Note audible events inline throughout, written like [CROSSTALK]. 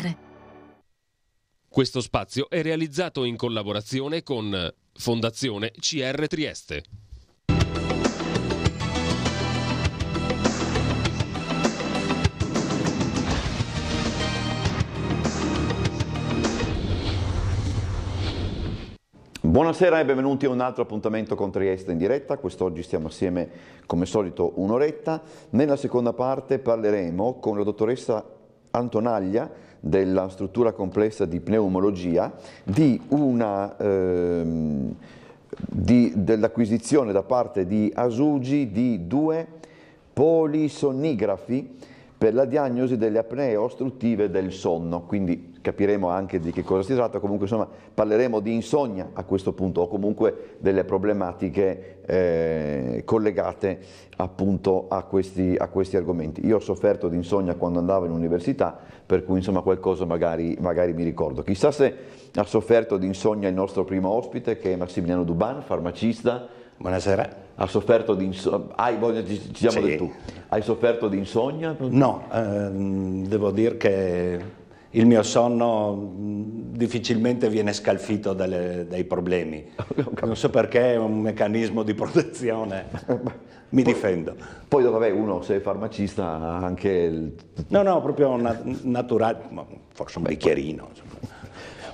genere. Questo spazio è realizzato in collaborazione con Fondazione CR Trieste. Buonasera e benvenuti a un altro appuntamento con Trieste in diretta, quest'oggi stiamo assieme come solito un'oretta, nella seconda parte parleremo con la dottoressa Antonaglia della struttura complessa di pneumologia ehm, dell'acquisizione da parte di Asugi di due polisonnigrafi per la diagnosi delle apnee ostruttive del sonno, quindi capiremo anche di che cosa si tratta, comunque insomma parleremo di insonnia a questo punto o comunque delle problematiche eh, collegate appunto a questi, a questi, argomenti. Io ho sofferto di insonnia quando andavo in università, per cui insomma qualcosa magari, magari mi ricordo. Chissà se ha sofferto di insonnia il nostro primo ospite che è Massimiliano Duban, farmacista. Buonasera. Ha sofferto di insonnia? Hai, ci, siamo sì. Hai sofferto di insonnia? No, ehm, devo dire che il mio sonno difficilmente viene scalfito dalle, dai problemi. [LAUGHS] Non so perché è un meccanismo di protezione. [LAUGHS] Mi poi, difendo. Poi vabbè, uno se è farmacista ha anche il... No, no, proprio nat- naturale, forse un bicchierino.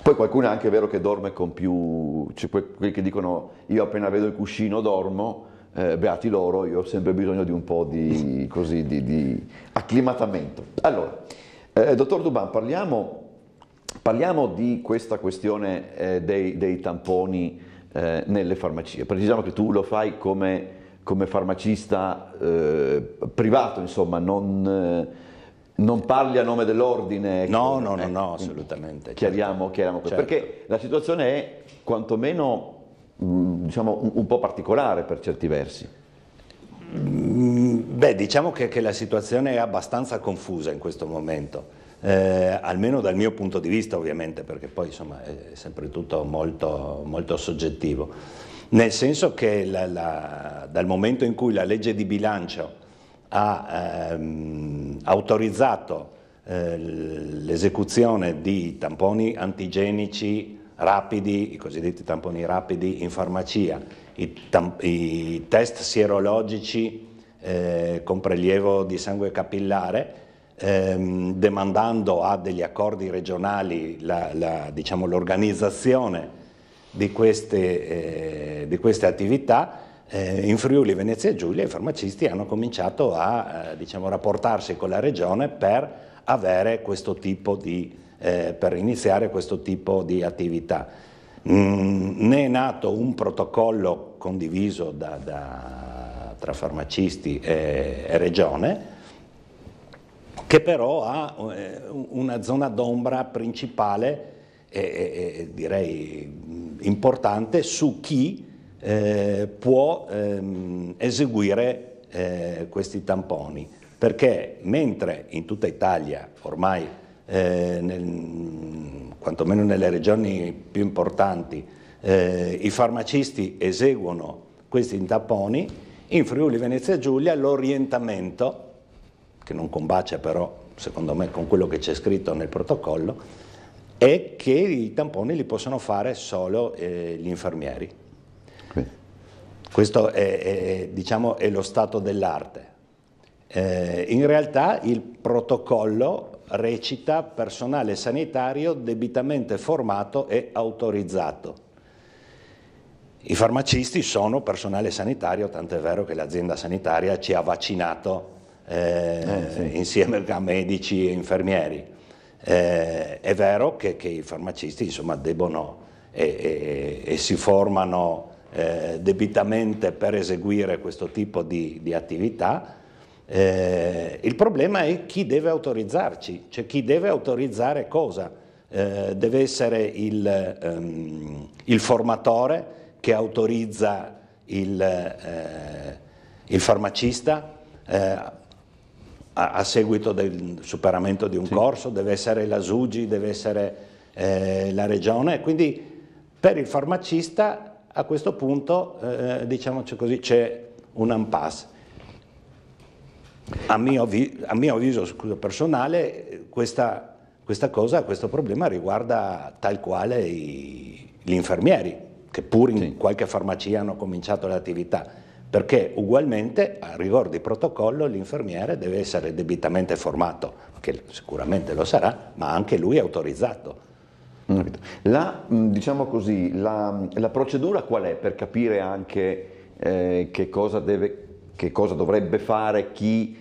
Poi qualcuno è anche vero che dorme con più... Cioè, quelli che dicono io appena vedo il cuscino dormo, eh, beati loro, io ho sempre bisogno di un po' di, così, di, di acclimatamento. Allora... Eh, dottor Duban, parliamo, parliamo, di questa questione eh, dei, dei, tamponi eh, nelle farmacie. Precisiamo che tu lo fai come, come farmacista eh, privato, insomma, non, non, parli a nome dell'ordine. Ecco. No, no, no, no, assolutamente. Chiariamo, certo. chiariamo questo, certo. perché la situazione è quantomeno mh, mm, diciamo, un, un, po' particolare per certi versi. Mm Beh, diciamo che, che, la situazione è abbastanza confusa in questo momento, eh, almeno dal mio punto di vista ovviamente, perché poi insomma è sempre tutto molto, molto soggettivo, nel senso che la, la, dal momento in cui la legge di bilancio ha ehm, autorizzato eh, l'esecuzione di tamponi antigenici rapidi, i cosiddetti tamponi rapidi in farmacia, i, i test sierologici, eh, con prelievo di sangue capillare, ehm, demandando a degli accordi regionali diciamo, l'organizzazione diciamo, di, eh, di queste, attività, eh, in Friuli, Venezia e Giulia i farmacisti hanno cominciato a eh, diciamo, rapportarsi con la regione per, di, eh, per, iniziare questo tipo di attività. Mm, ne è nato un protocollo condiviso da, da, tra farmacisti e, e, regione, che però ha eh, una zona d'ombra principale e, e, e direi importante su chi eh, può ehm, eseguire eh, questi tamponi, perché mentre in tutta Italia ormai, eh, nel, quantomeno nelle regioni più importanti, eh, i farmacisti eseguono questi intapponi, in Friuli Venezia Giulia l'orientamento, che non combacia però secondo me con quello che c'è scritto nel protocollo, è che i tamponi li possono fare solo eh, gli infermieri. Questo è, è, diciamo, è, lo stato dell'arte. Eh, in realtà il protocollo recita personale sanitario debitamente formato e autorizzato. I farmacisti sono personale sanitario, tanto è vero che l'azienda sanitaria ci ha vaccinato eh, eh, sì. insieme a medici e infermieri. Eh, è vero che, che, i farmacisti insomma, debbono e, e, e si formano eh, debitamente per eseguire questo tipo di, di attività. Eh, il problema è chi deve autorizzarci, cioè chi deve autorizzare cosa. Eh, deve essere il, ehm, il formatore che autorizza il, eh, il farmacista eh, a, a, seguito del superamento di un sì. corso, deve essere la SUGI, deve essere eh, la regione, quindi per il farmacista a questo punto, eh, diciamoci così, c'è un impasse. A mio, a mio avviso scusa, personale questa, questa cosa, questo problema riguarda tal quale i, gli infermieri, che pur in sì. qualche farmacia hanno cominciato l'attività, perché ugualmente a rigor di protocollo l'infermiere deve essere debitamente formato, che sicuramente lo sarà, ma anche lui è autorizzato. Mm. La, mm, diciamo così, la, la, procedura qual è per capire anche eh, che, cosa deve, che cosa dovrebbe fare chi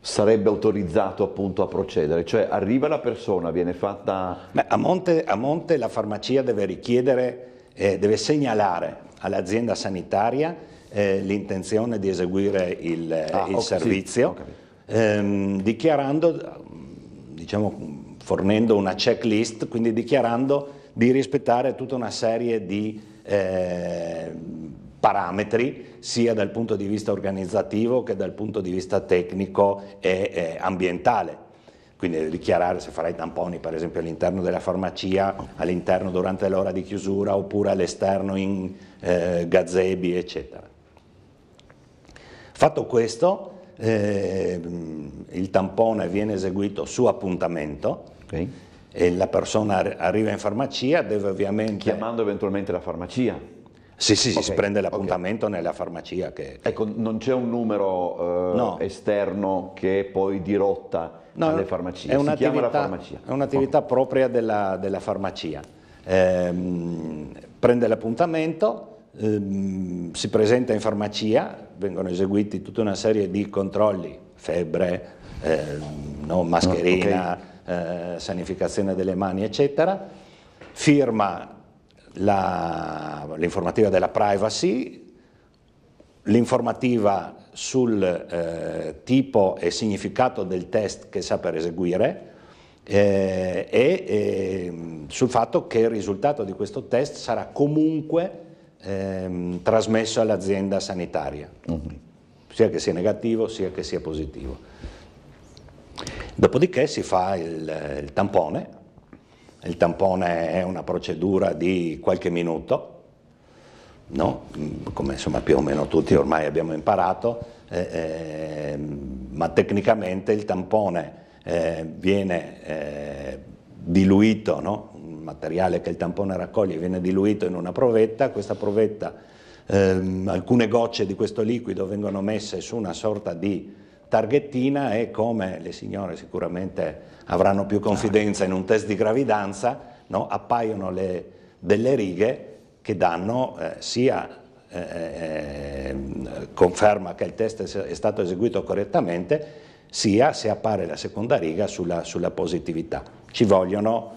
sarebbe autorizzato appunto a procedere, cioè arriva la persona, viene fatta... Beh, a, monte, a monte la farmacia deve richiedere eh, deve segnalare all'azienda sanitaria eh, l'intenzione di eseguire il, eh, ah, il okay, servizio, sì, ehm, dichiarando, diciamo, fornendo una checklist, quindi dichiarando di rispettare tutta una serie di eh, parametri sia dal punto di vista organizzativo che dal punto di vista tecnico e eh, ambientale quindi dichiarare se farai tamponi per esempio all'interno della farmacia, all'interno durante l'ora di chiusura oppure all'esterno in eh, gazebi eccetera. Fatto questo eh, il tampone viene eseguito su appuntamento okay. e la persona arriva in farmacia deve ovviamente... Chiamando eventualmente la farmacia. Sì, sì, okay, si prende l'appuntamento okay. nella farmacia. Che, che... Ecco, non c'è un numero eh, no. esterno che poi dirotta no, alle farmacie. È un'attività, è un'attività propria della, della farmacia. Ehm, prende l'appuntamento, ehm, si presenta in farmacia, vengono eseguiti tutta una serie di controlli, febbre, ehm, no, mascherina, no, okay. eh, sanificazione delle mani, eccetera. Firma la, l'informativa della privacy, l'informativa sul eh, tipo e significato del test che sa per eseguire eh, e ehm, sul fatto che il risultato di questo test sarà comunque ehm, trasmesso all'azienda sanitaria, mm-hmm. sia che sia negativo sia che sia positivo. Dopodiché si fa il, il tampone, il tampone è una procedura di qualche minuto no? come insomma più o meno tutti ormai abbiamo imparato, eh, eh, ma tecnicamente il tampone eh, viene eh, diluito, no? il materiale che il tampone raccoglie viene diluito in una provetta, questa provetta, ehm, alcune gocce di questo liquido vengono messe su una sorta di targhettina e come le signore sicuramente avranno più confidenza in un test di gravidanza, no? appaiono le, delle righe che danno eh, sia eh, eh conferma che il test è stato eseguito correttamente, sia se appare la seconda riga sulla, sulla positività. Ci vogliono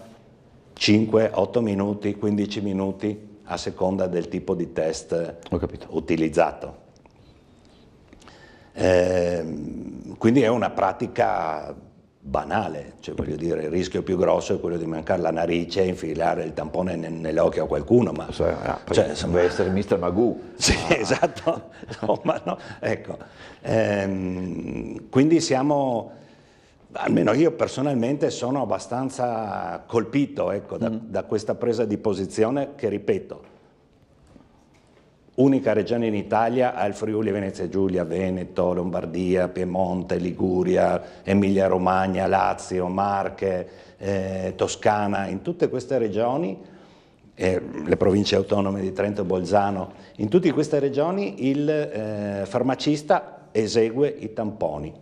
5-8 minuti, 15 minuti a seconda del tipo di test utilizzato. Eh, quindi è una pratica banale, cioè voglio dire, il rischio più grosso è quello di mancare la narice e infilare il tampone ne, nell'occhio a qualcuno, ma so, cioè, ah, cioè, insomma, deve essere Mr. Magoo. Sì, ah. esatto, insomma, no, ecco. Ehm, quindi siamo, almeno io personalmente sono abbastanza colpito ecco, da, mm. da questa presa di posizione che, ripeto, unica regione in Italia al Friuli, Venezia Giulia, Veneto, Lombardia, Piemonte, Liguria, Emilia Romagna, Lazio, Marche, eh, Toscana, in tutte queste regioni, eh, le province autonome di Trento e Bolzano, in tutte queste regioni il eh, farmacista esegue i tamponi.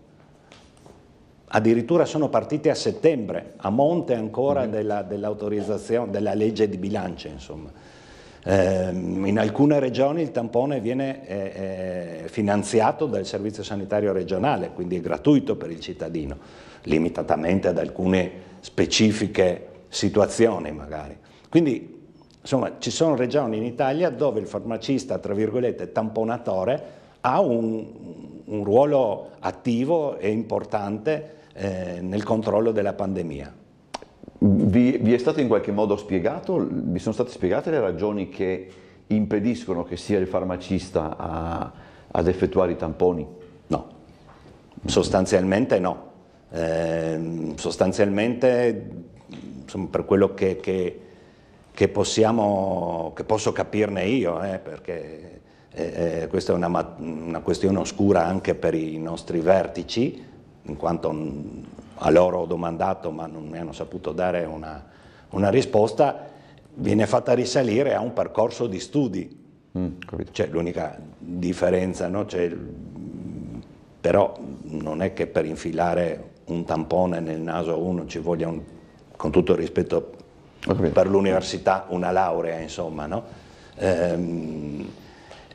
Addirittura sono partiti a settembre, a monte ancora mm-hmm. della, dell'autorizzazione, della legge di bilancio, insomma. Ehm, in alcune regioni il tampone viene eh, eh, finanziato dal Servizio Sanitario regionale, quindi è gratuito per il cittadino, limitatamente ad alcune specifiche situazioni magari. Quindi insomma ci sono regioni in Italia dove il farmacista, tra virgolette, tamponatore ha un, un ruolo attivo e importante eh, nel controllo della pandemia. Vi, è stato in qualche modo spiegato, vi sono state spiegate le ragioni che impediscono che sia il farmacista a, ad effettuare i tamponi? No, sostanzialmente no. Eh, sostanzialmente, insomma, per quello che, che, che, possiamo, che posso capirne io, eh, perché eh, eh questa è una, una questione oscura anche per i nostri vertici, in quanto a loro ho domandato ma non mi hanno saputo dare una, una risposta, viene fatta risalire a un percorso di studi. Mm, C'è l'unica differenza, no? però non è che per infilare un tampone nel naso a uno ci voglia, un, con tutto il rispetto per l'università, una laurea, insomma. No? Ehm,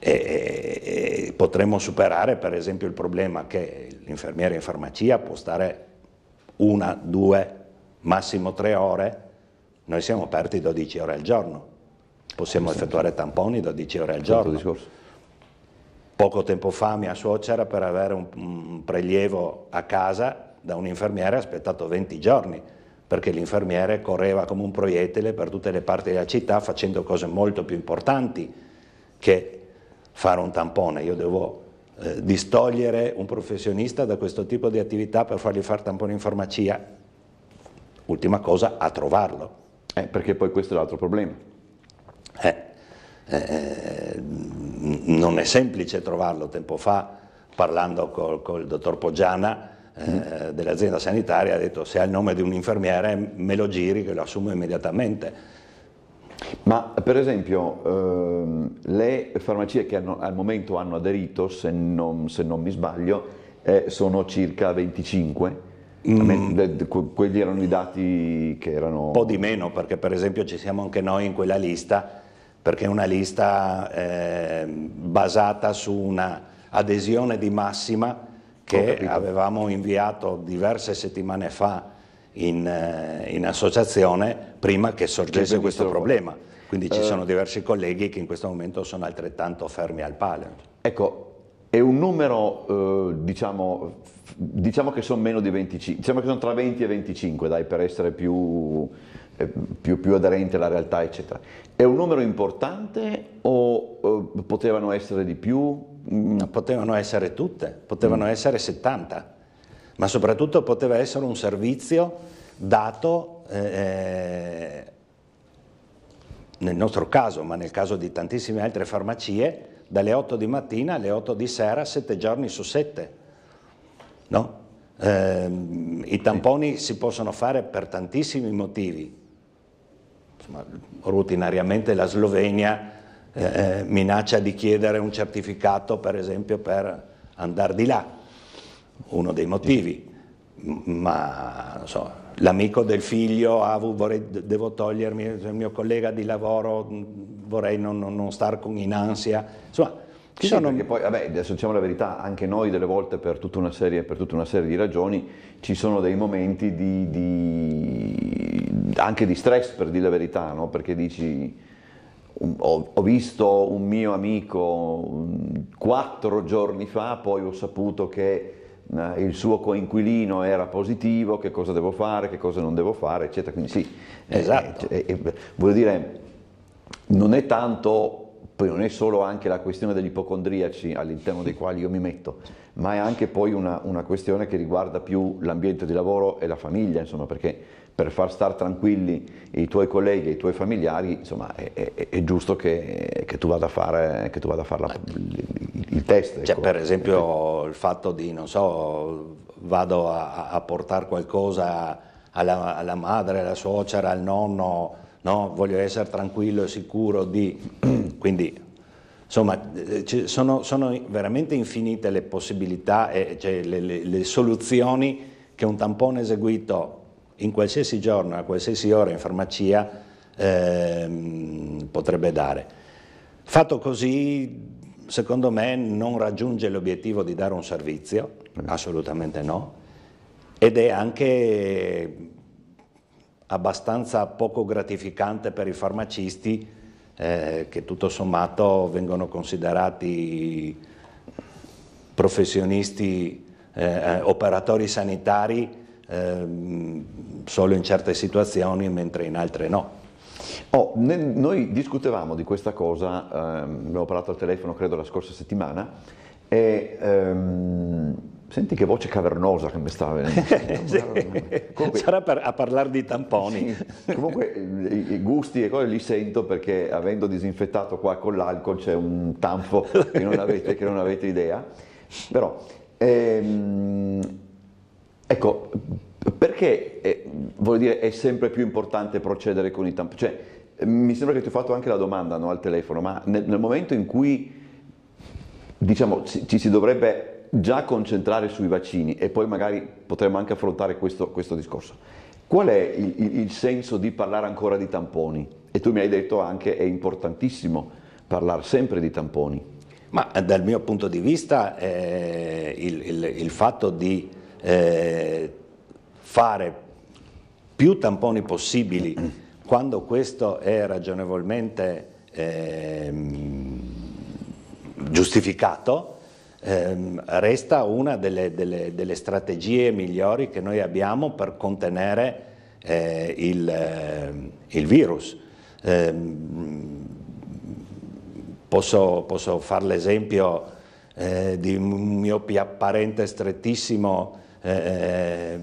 e, e, potremmo superare per esempio il problema che l'infermiere in farmacia può stare una, due, massimo tre ore, noi siamo aperti 12 ore al giorno, possiamo sì, effettuare tamponi 12 ore al giorno. Poco tempo fa mia suocera per avere un, un prelievo a casa da un infermiere ha aspettato 20 giorni perché l'infermiere correva come un proiettile per tutte le parti della città facendo cose molto più importanti che fare un tampone. Io devo eh, distogliere un professionista da questo tipo di attività per fargli fare tamponi in farmacia, ultima cosa a trovarlo. Eh, perché poi questo è l'altro problema. Eh, eh, non è semplice trovarlo, tempo fa parlando col, col dottor Poggiana, eh, mm. dell'azienda sanitaria ha detto se ha il nome di un infermiere me lo giri che lo assumo immediatamente. Ma per esempio ehm, le farmacie che hanno, al momento hanno aderito, se non, se non mi sbaglio, eh, sono circa 25. Mm. quelli erano i dati che erano... Un po' di meno perché per esempio ci siamo anche noi in quella lista, perché è una lista eh, basata su un'adesione di massima che avevamo inviato diverse settimane fa in, eh, in associazione prima che sorgesse questo problema. Quindi ci eh, sono diversi colleghi che in questo momento sono altrettanto fermi al palo. Ecco, è un numero, eh, diciamo, diciamo, che sono meno di 25, diciamo che sono tra 20 e 25, dai, per essere più, eh, più, più aderente alla realtà, eccetera. È un numero importante o eh, potevano essere di più? Mm. Potevano essere tutte, potevano mm. essere 70 ma soprattutto poteva essere un servizio dato eh, eh, nel nostro caso, ma nel caso di tantissime altre farmacie, dalle 8 di mattina alle 8 di sera, 7 giorni su 7. No? Eh, I tamponi si possono fare per tantissimi motivi. Insomma, routinariamente la Slovenia eh, eh, minaccia di chiedere un certificato, per esempio, per andare di là uno dei motivi, ma so, l'amico del figlio, ah, vorrei, devo togliermi il mio collega di lavoro, vorrei non, non, non star con in ansia, insomma ci sono... perché poi, vabbè, adesso diciamo la verità, anche noi delle volte per tutta, serie, per tutta una serie, di ragioni ci sono dei momenti di, di, anche di stress per dire la verità, no? perché dici ho, ho, visto un mio amico mm, quattro giorni fa, poi ho saputo che eh, il suo coinquilino era positivo, che cosa devo fare, che cosa non devo fare, eccetera. Quindi sì, eh, esatto. eh, eh, voglio dire, non è tanto, poi non è solo anche la questione degli ipocondriaci all'interno dei quali io mi metto, ma è anche poi una, una questione che riguarda più l'ambiente di lavoro e la famiglia, insomma, perché per far stare tranquilli i tuoi colleghi e i tuoi familiari, insomma, è, è, è giusto che, che, tu vada a fare, vada a fare la, il, il, test. Cioè, ecco. per esempio eh, il fatto di, non so, vado a, a portare qualcosa alla, alla, madre, alla suocera, al nonno, no? voglio essere tranquillo e sicuro di... [CLEARS THROAT] Quindi, insomma, eh, sono, sono veramente infinite le possibilità, e, cioè, le, le, le soluzioni che un tampone eseguito in qualsiasi giorno, a qualsiasi ora in farmacia ehm, potrebbe dare. Fatto così, secondo me, non raggiunge l'obiettivo di dare un servizio, mm. assolutamente no, ed è anche abbastanza poco gratificante per i farmacisti eh, che tutto sommato vengono considerati professionisti, eh, eh operatori sanitari ehm, solo in certe situazioni mentre in altre no. Oh, ne, noi discutevamo di questa cosa, ehm, abbiamo parlato al telefono credo la scorsa settimana e ehm, Senti che voce cavernosa che mi stava venendo. [LAUGHS] sì. Comunque, Sarà per, a parlare di tamponi. Sì. Comunque i, i, gusti e cose li sento perché avendo disinfettato qua con l'alcol c'è un tanfo che non avete, che non avete idea. Però ehm, Ecco, perché è, eh, vuol dire è sempre più importante procedere con i tamponi? Cioè, mi sembra che ti ho fatto anche la domanda no, al telefono, ma nel, nel momento in cui diciamo, ci, ci, si dovrebbe già concentrare sui vaccini e poi magari potremmo anche affrontare questo, questo discorso, qual è il, il, il senso di parlare ancora di tamponi? E tu mi hai detto anche che è importantissimo parlare sempre di tamponi. Ma eh, dal mio punto di vista eh, il, il, il, fatto di eh, fare più tamponi possibili mm. quando questo è ragionevolmente eh, giustificato, eh, resta una delle, delle, delle, strategie migliori che noi abbiamo per contenere eh, il, eh, il, virus. Ehm, posso, posso, fare l'esempio eh, di un mio parente strettissimo eh,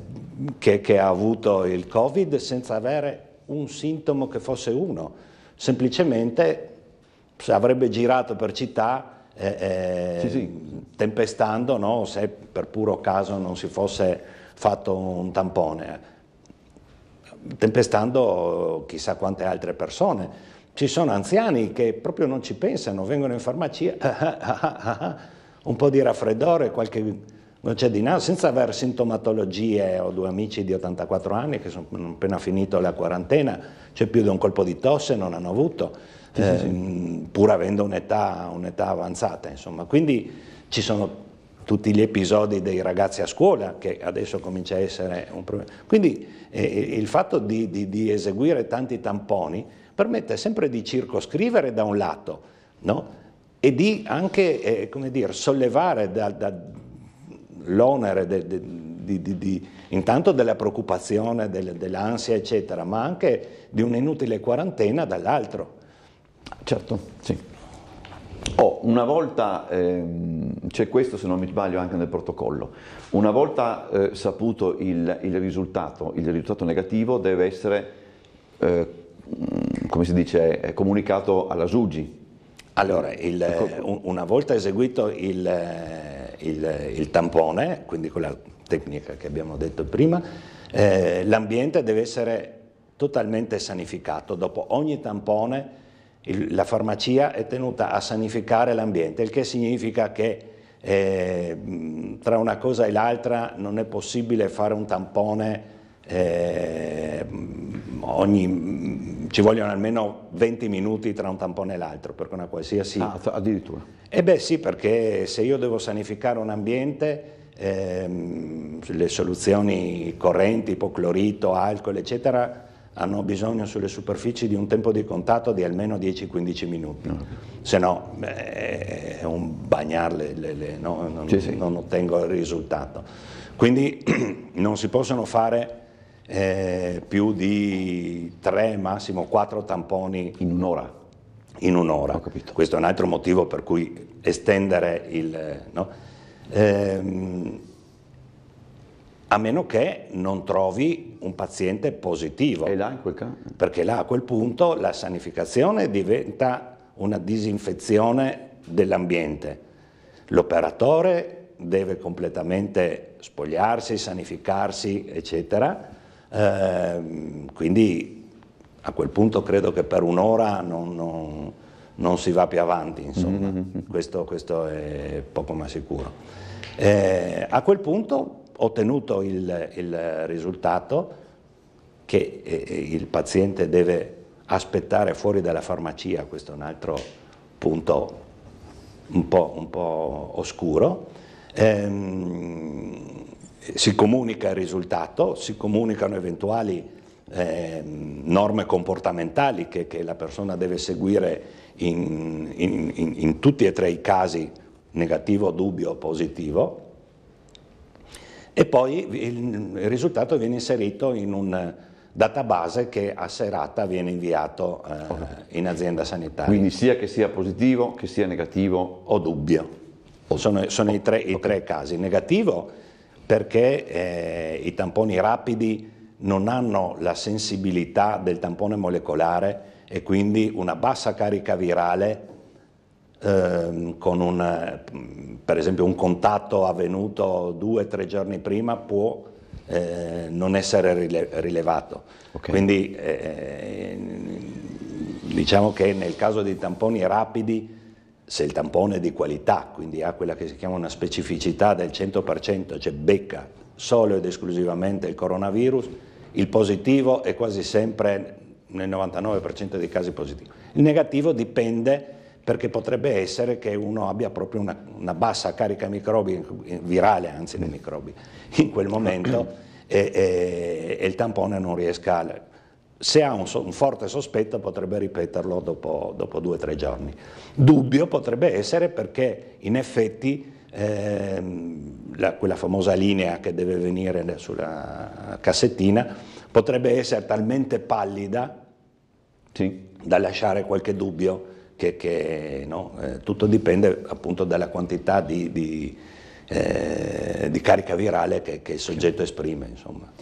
che, che ha avuto il Covid senza avere un sintomo che fosse uno, semplicemente avrebbe girato per città eh, eh, sì, sì. tempestando no? se per puro caso non si fosse fatto un tampone, tempestando chissà quante altre persone. Ci sono anziani che proprio non ci pensano, vengono in farmacia, [LAUGHS] un po' di raffreddore, qualche non c'è di naso, senza avere sintomatologie. Ho due amici di 84 anni che sono appena finito la quarantena, c'è più di un colpo di tosse, non hanno avuto, sì, eh, sì. pur avendo un'età, un'età avanzata. Insomma. Quindi ci sono tutti gli episodi dei ragazzi a scuola, che adesso comincia a essere un problema. Quindi eh, eh il fatto di, di, di, eseguire tanti tamponi permette sempre di circoscrivere da un lato no? e di anche eh, dire, sollevare da, da, l'onere de, de, de, de, intanto della preoccupazione, del, dell'ansia, eccetera, ma anche di un'inutile quarantena dall'altro. Certo, sì. Oh, una volta, ehm, c'è questo se non mi sbaglio anche nel protocollo, una volta eh, saputo il, il, risultato, il risultato negativo deve essere, eh, mm, come si dice, comunicato alla SUGI. Allora, il, ecco. una volta eseguito il il, il tampone, quindi quella tecnica che abbiamo detto prima, eh, l'ambiente deve essere totalmente sanificato, dopo ogni tampone il, la farmacia è tenuta a sanificare l'ambiente, il che significa che eh, tra una cosa e l'altra non è possibile fare un tampone eh, mm, ogni, mm, ci vogliono almeno 20 minuti tra un tampone e l'altro, perché una qualsiasi... Ah, addirittura. Eh beh sì, perché se io devo sanificare un ambiente, ehm, le soluzioni correnti, ipoclorito, alcol, eccetera, hanno bisogno sulle superfici di un tempo di contatto di almeno 10-15 minuti, no. se no eh, è un bagnarle, le, le, no, non, sì, sì. non ottengo il risultato. Quindi [CLEARS THROAT] non si possono fare eh, più di tre, massimo quattro tamponi in un'ora. In un'ora. Questo è un altro motivo per cui estendere il... No? Eh, a meno che non trovi un paziente positivo. E là in quel caso? Perché là a quel punto la sanificazione diventa una disinfezione dell'ambiente. L'operatore deve completamente spogliarsi, sanificarsi, eccetera, Ehm, quindi a quel punto credo che per un'ora non, non, non si va più avanti, insomma, mm-hmm. questo, questo, è poco ma sicuro. Eh, a quel punto ottenuto il, il risultato che eh, eh, il paziente deve aspettare fuori dalla farmacia, questo è un altro punto un po', un po oscuro, ehm, si comunica il risultato, si comunicano eventuali eh, norme comportamentali che, che, la persona deve seguire in, in, in, in, tutti e tre i casi, negativo, dubbio, positivo, e poi il, il risultato viene inserito in un database che a serata viene inviato eh, okay. in azienda sanitaria. Quindi sia che sia positivo, che sia negativo o dubbio. Sono, sono oh, i, tre, okay. i tre casi, negativo perché eh, i tamponi rapidi non hanno la sensibilità del tampone molecolare e quindi una bassa carica virale eh, con un, mm, per esempio un contatto avvenuto due o tre giorni prima può eh, non essere rile rilevato. Okay. Quindi eh, diciamo che nel caso dei tamponi rapidi se il tampone è di qualità, quindi ha quella che si chiama una specificità del 100%, cioè becca solo ed esclusivamente il coronavirus, il positivo è quasi sempre nel 99% dei casi positivo. Il negativo dipende perché potrebbe essere che uno abbia proprio una, una bassa carica microbi, virale anzi dei microbi, in quel momento [CLEARS THROAT] e, e, e il tampone non riesca se ha un, un, forte sospetto potrebbe ripeterlo dopo, dopo due o tre giorni. Dubbio potrebbe essere perché in effetti eh, la, quella famosa linea che deve venire sulla cassettina potrebbe essere talmente pallida sì. da lasciare qualche dubbio che, che no, eh, tutto dipende appunto dalla quantità di, di, eh, di carica virale che, che, il soggetto esprime. Insomma.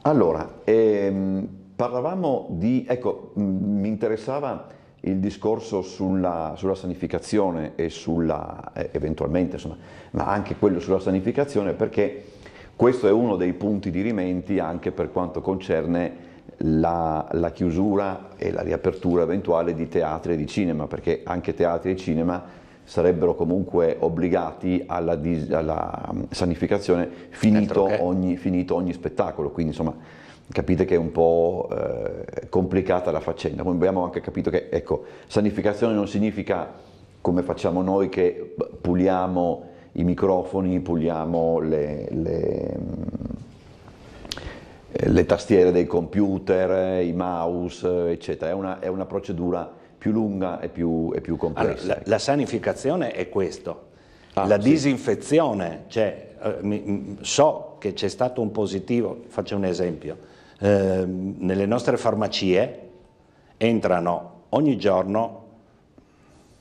Allora, ehm Parlavamo di, ecco, mi interessava il discorso sulla, sulla sanificazione e sulla, eh, eventualmente, insomma, ma anche quello sulla sanificazione perché questo è uno dei punti di rimenti anche per quanto concerne la, la chiusura e la riapertura eventuale di teatri e di cinema, perché anche teatri e cinema sarebbero comunque obbligati alla, alla mm, sanificazione finito, certo, ogni, finito ogni spettacolo, quindi insomma capite che è un po' eh, complicata la faccenda, come abbiamo anche capito che ecco, sanificazione non significa come facciamo noi che puliamo i microfoni, puliamo le, le, mm, le tastiere dei computer, i mouse, eccetera, è una, è una procedura più lunga e più, e più complessa. Allora, la, ecco. la, sanificazione è questo, ah, la sì. disinfezione, cioè eh, so che c'è stato un positivo, faccio un esempio, Ehm, nelle nostre farmacie entrano ogni giorno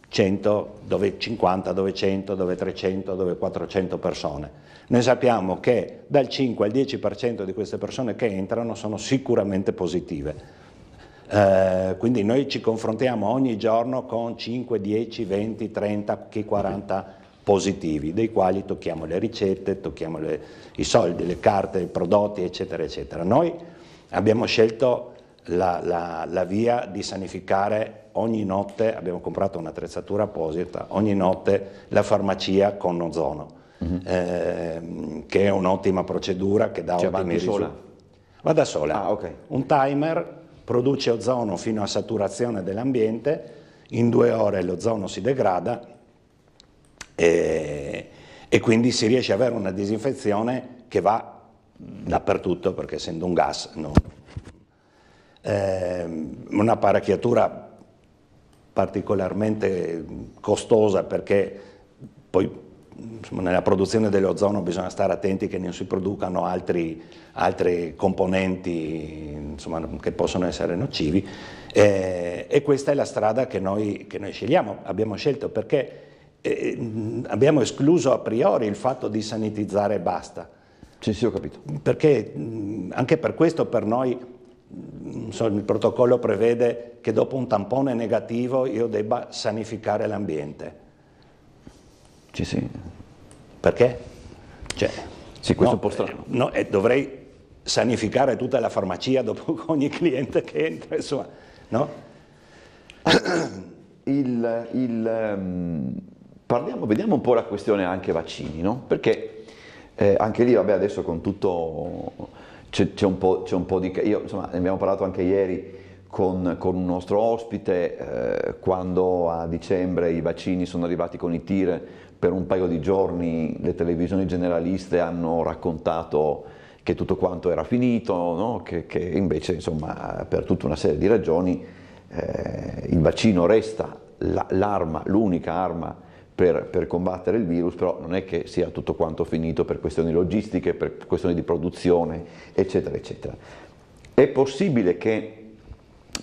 100, dove 50, dove 100, dove 300, dove 400 persone. Noi sappiamo che dal 5 al 10% di queste persone che entrano sono sicuramente positive. Eh, quindi noi ci confrontiamo ogni giorno con 5, 10, 20, 30, 40 positivi, dei quali tocchiamo le ricette, tocchiamo le, i soldi, le carte, i prodotti, eccetera, eccetera. Noi Abbiamo scelto la, la, la, via di sanificare ogni notte, abbiamo comprato un'attrezzatura apposita, ogni notte la farmacia con ozono, mm-hmm. eh, che è un'ottima procedura che dà cioè, ottimi risultati. Va da sola. Ah, okay. Un timer produce ozono fino a saturazione dell'ambiente, in due ore l'ozono si degrada e, eh, e quindi si riesce ad avere una disinfezione che va dappertutto perché essendo un gas no. eh, una apparecchiatura particolarmente costosa perché poi nella produzione dell'ozono bisogna stare attenti che non si producano altri, altri componenti insomma, che possono essere nocivi eh, e questa è la strada che noi, che noi scegliamo, abbiamo scelto perché eh, abbiamo escluso a priori il fatto di sanitizzare e basta sì, sì, ho capito. Perché anche per questo per noi il protocollo prevede che dopo un tampone negativo io debba sanificare l'ambiente. Sì, sì. Perché? Cioè, sì, questo no, è un po' strano. Eh, no, e dovrei sanificare tutta la farmacia [LAUGHS] dopo ogni cliente che entra, insomma, no? Il, il, ehm, parliamo, vediamo un po' la questione anche vaccini, no? Perché eh, anche lì, vabbè, adesso con tutto c'è, c'è, un, po', c'è un, po', di... Io, insomma, ne abbiamo parlato anche ieri con, con un nostro ospite, eh, quando a dicembre i vaccini sono arrivati con i tir, per un paio di giorni le televisioni generaliste hanno raccontato che tutto quanto era finito, no? che, che, invece insomma, per tutta una serie di ragioni eh, il vaccino resta la, l'arma, l'unica arma per, per, combattere il virus, però non è che sia tutto quanto finito per questioni logistiche, per questioni di produzione, eccetera, eccetera. È possibile che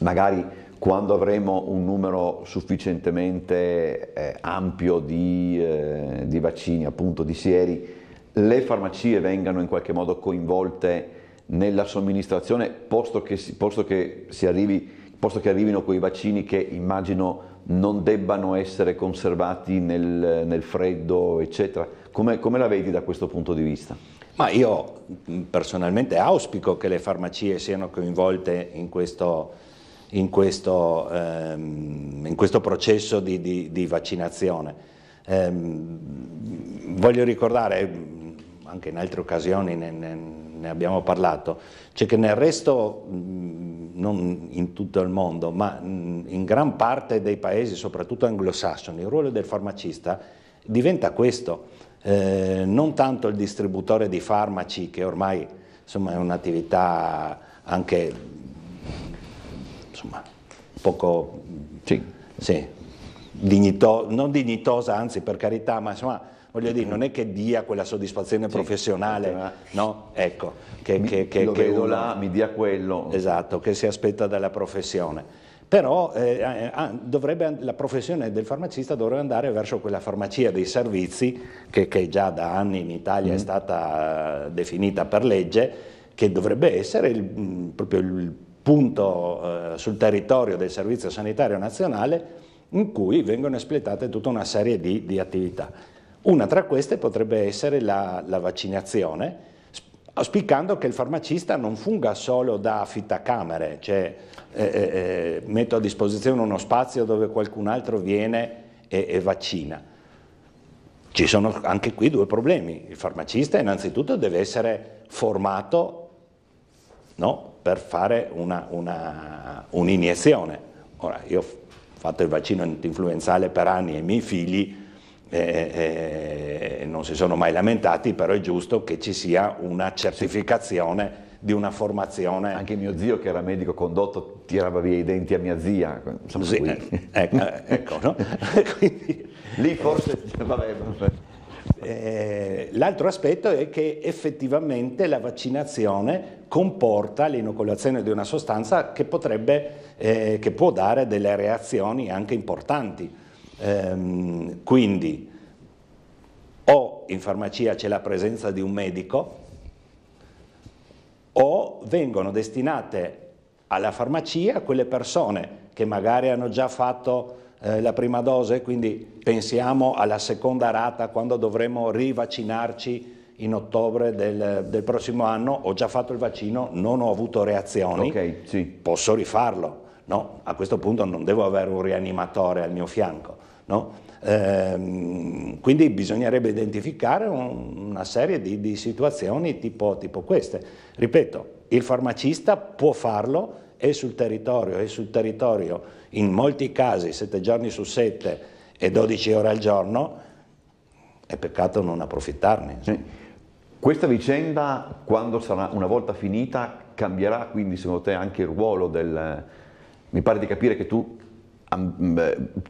magari quando avremo un numero sufficientemente eh, ampio di, eh, di, vaccini, appunto di sieri, le farmacie vengano in qualche modo coinvolte nella somministrazione, posto che, posto che si arrivi posto che arrivino quei vaccini che immagino non debbano essere conservati nel, nel freddo, eccetera. Come, come la vedi da questo punto di vista? Ma io mm, personalmente auspico che le farmacie siano coinvolte in questo, in questo, ehm, in questo processo di, di, di vaccinazione. Ehm, voglio ricordare, mm, anche in altre occasioni ne, ne, ne abbiamo parlato, cioè che nel resto mm, non in tutto il mondo, ma in gran parte dei paesi, soprattutto anglosassoni, il ruolo del farmacista diventa questo, eh, non tanto il distributore di farmaci che ormai insomma, è un'attività anche insomma, poco sì. Sì, dignito, non dignitosa, anzi per carità, ma insomma voglio dire, non è che dia quella soddisfazione sì, professionale, no? Ecco, che, mi, che, che, che uno, là, mi dia quello. Esatto, che si aspetta dalla professione però eh, eh ah, dovrebbe, la professione del farmacista dovrebbe andare verso quella farmacia dei servizi che, che già da anni in Italia mm. è mm-hmm. stata definita per legge, che dovrebbe essere il, mm, proprio il punto eh, sul territorio del Servizio Sanitario Nazionale in cui vengono espletate tutta una serie di, di attività. Una tra queste potrebbe essere la, la vaccinazione, auspicando che il farmacista non funga solo da affittacamere, cioè eh, eh, eh, metto a disposizione uno spazio dove qualcun altro viene e, e vaccina. Ci sono anche qui due problemi. Il farmacista innanzitutto deve essere formato no, per fare un'iniezione. Ora, io ho fatto il vaccino antinfluenzale per anni ai miei figli, eh, eh, eh, non si sono mai lamentati, però è giusto che ci sia una certificazione di una formazione. Anche mio zio, che era medico condotto, tirava via i denti a mia zia. Insomma, sì, eh, ecco, eh, ecco no? [LAUGHS] Quindi, Lì forse. Vabbè, vabbè. Eh, l'altro aspetto è che effettivamente la vaccinazione comporta l'inoculazione di una sostanza che potrebbe, eh, che può dare delle reazioni anche importanti Ehm, quindi o in farmacia c'è la presenza di un medico o vengono destinate alla farmacia quelle persone che magari hanno già fatto eh, la prima dose, quindi pensiamo alla seconda rata quando dovremo rivaccinarci in ottobre del, del, prossimo anno, ho già fatto il vaccino, non ho avuto reazioni, okay, sì. posso rifarlo. No, a questo punto non devo avere un rianimatore al mio fianco. No? Ehm, quindi bisognerebbe identificare un, una serie di, di situazioni tipo, tipo queste. Ripeto, il farmacista può farlo e sul territorio e sul territorio in molti casi 7 giorni su 7 e 12 ore al giorno è peccato non approfittarne. Sì. Questa vicenda quando sarà una volta finita cambierà quindi secondo te anche il ruolo del mi pare di capire che tu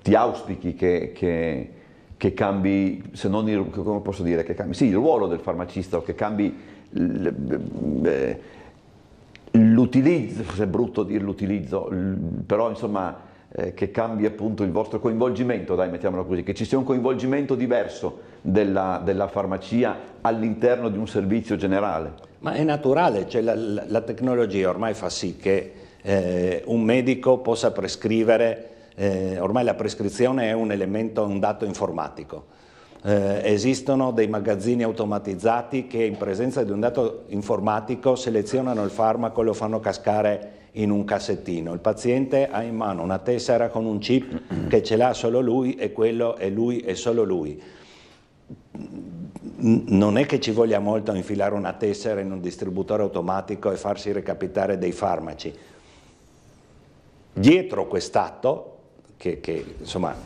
ti auspichi che, che, che cambi, se non il, come posso dire, che cambi, sì, il ruolo del farmacista o che cambi l'utilizzo, se è brutto dire l'utilizzo, però insomma eh, che cambi appunto il vostro coinvolgimento, dai mettiamolo così, che ci sia un coinvolgimento diverso della, della farmacia all'interno di un servizio generale. Ma è naturale, cioè la, la, tecnologia ormai fa sì che eh, un medico possa prescrivere eh, ormai la prescrizione è un elemento, un dato informatico. Eh, esistono dei magazzini automatizzati che in presenza di un dato informatico selezionano il farmaco e lo fanno cascare in un cassettino. Il paziente ha in mano una tessera con un chip che ce l'ha solo lui e quello è lui e solo lui. Non è che ci voglia molto infilare una tessera in un distributore automatico e farsi recapitare dei farmaci. Dietro quest'atto che, che, insomma,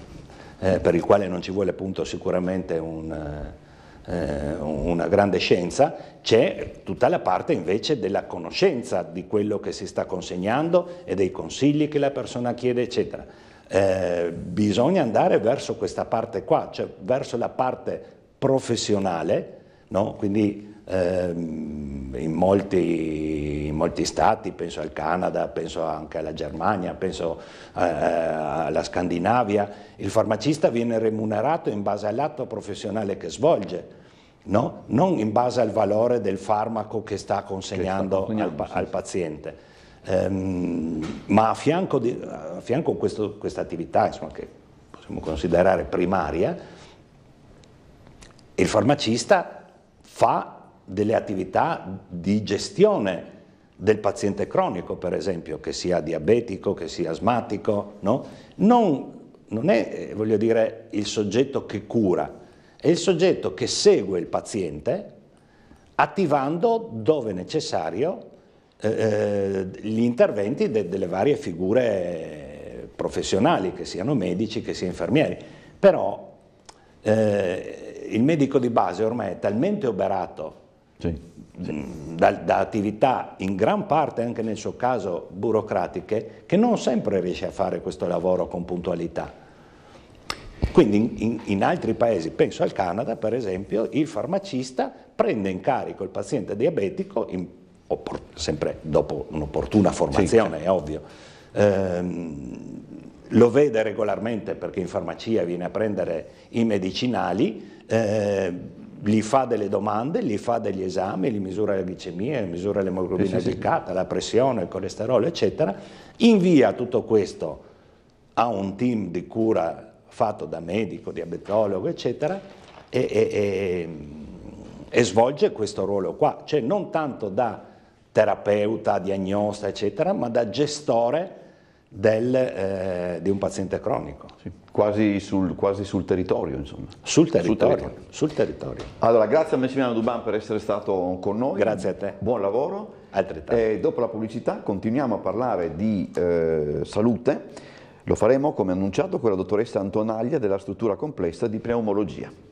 eh, per il quale non ci vuole appunto sicuramente un, eh, una grande scienza, c'è tutta la parte invece della conoscenza di quello che si sta consegnando e dei consigli che la persona chiede, eccetera. Eh, bisogna andare verso questa parte qua, cioè verso la parte professionale, no? quindi Ehm, in molti, in molti stati, penso al Canada, penso anche alla Germania, penso eh, alla Scandinavia, il farmacista viene remunerato in base all'atto professionale che svolge. No? Non in base al valore del farmaco che sta consegnando, che sta consegnando al, al, paziente. Ehm, ma a fianco, di, a fianco questo, questa attività, insomma, che possiamo considerare primaria, il farmacista fa delle attività di gestione del paziente cronico, per esempio, che sia diabetico, che sia asmatico, no? non, non è, eh, voglio dire, il soggetto che cura, è il soggetto che segue il paziente attivando dove necessario eh, eh, gli interventi de, delle varie figure professionali, che siano medici, che siano infermieri. Però eh, il medico di base ormai è talmente oberato sì. Mm, da, da, attività in gran parte anche nel suo caso burocratiche che non sempre riesce a fare questo lavoro con puntualità. Quindi in, in, in, altri paesi, penso al Canada per esempio, il farmacista prende in carico il paziente diabetico, in, oppor, sempre dopo un'opportuna formazione, sì. è ovvio, ehm, lo vede regolarmente perché in farmacia viene a prendere i medicinali, eh, gli fa delle domande, gli fa degli esami, gli misura la glicemia, gli misura l'emoglobina glicata, la pressione, il colesterolo, eccetera, invia tutto questo a un team di cura fatto da medico, diabetologo, eccetera, e, e, e, e svolge questo ruolo qua, cioè non tanto da terapeuta, diagnosta, eccetera, ma da gestore del, eh, di un paziente cronico. Sì, quasi, sul, quasi, sul, territorio, insomma. Sul territorio, sul territorio. Sul territorio. Allora, grazie a Massimiliano Duban per essere stato con noi. Grazie a te. Buon lavoro. Altrettanto. E dopo la pubblicità continuiamo a parlare di eh, salute. Lo faremo, come annunciato, con la dottoressa Antonaglia della struttura complessa di pneumologia.